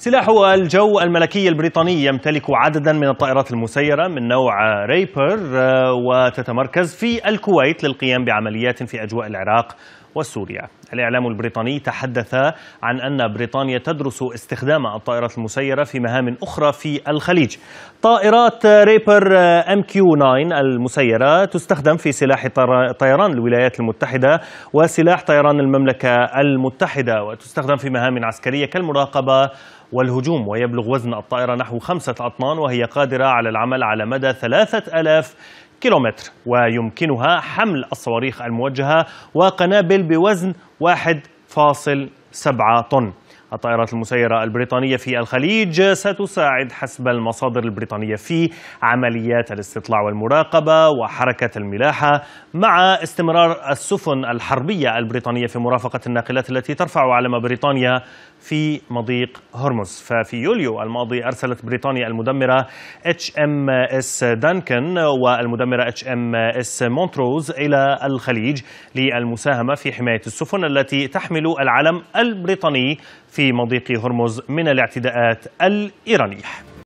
سلاح الجو الملكي البريطاني يمتلك عددا من الطائرات المسيرة من نوع ريبر آه، وتتمركز في الكويت للقيام بعمليات في أجواء العراق وسوريا الإعلام البريطاني تحدث عن أن بريطانيا تدرس استخدام الطائرات المسيرة في مهام أخرى في الخليج طائرات ريبر ام كيو 9 المسيرة تستخدم في سلاح طيران الولايات المتحدة وسلاح طيران المملكة المتحدة وتستخدم في مهام عسكرية كالمراقبة والهجوم ويبلغ وزن الطائرة نحو خمسة أطنان وهي قادرة على العمل على مدى ثلاثة ألاف كيلومتر ويمكنها حمل الصواريخ الموجهة وقنابل بوزن 1.7 طن الطائرات المسيرة البريطانية في الخليج ستساعد حسب المصادر البريطانية في عمليات الاستطلاع والمراقبة وحركة الملاحة مع استمرار السفن الحربية البريطانية في مرافقة الناقلات التي ترفع علم بريطانيا في مضيق هرمز ففي يوليو الماضي أرسلت بريطانيا المدمرة اتش ام اس دانكن والمدمرة اتش ام اس مونتروز إلى الخليج للمساهمة في حماية السفن التي تحمل العلم البريطاني في في مضيق هرمز من الاعتداءات الإيرانية